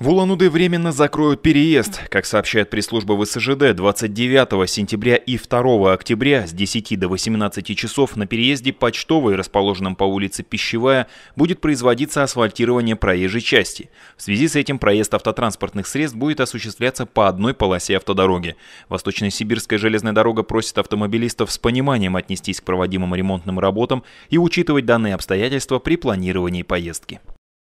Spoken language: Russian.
В Улан-Удэ временно закроют переезд. Как сообщает пресс-служба ВСЖД, 29 сентября и 2 октября с 10 до 18 часов на переезде почтовой, расположенном по улице Пищевая, будет производиться асфальтирование проезжей части. В связи с этим проезд автотранспортных средств будет осуществляться по одной полосе автодороги. Восточно-Сибирская железная дорога просит автомобилистов с пониманием отнестись к проводимым ремонтным работам и учитывать данные обстоятельства при планировании поездки.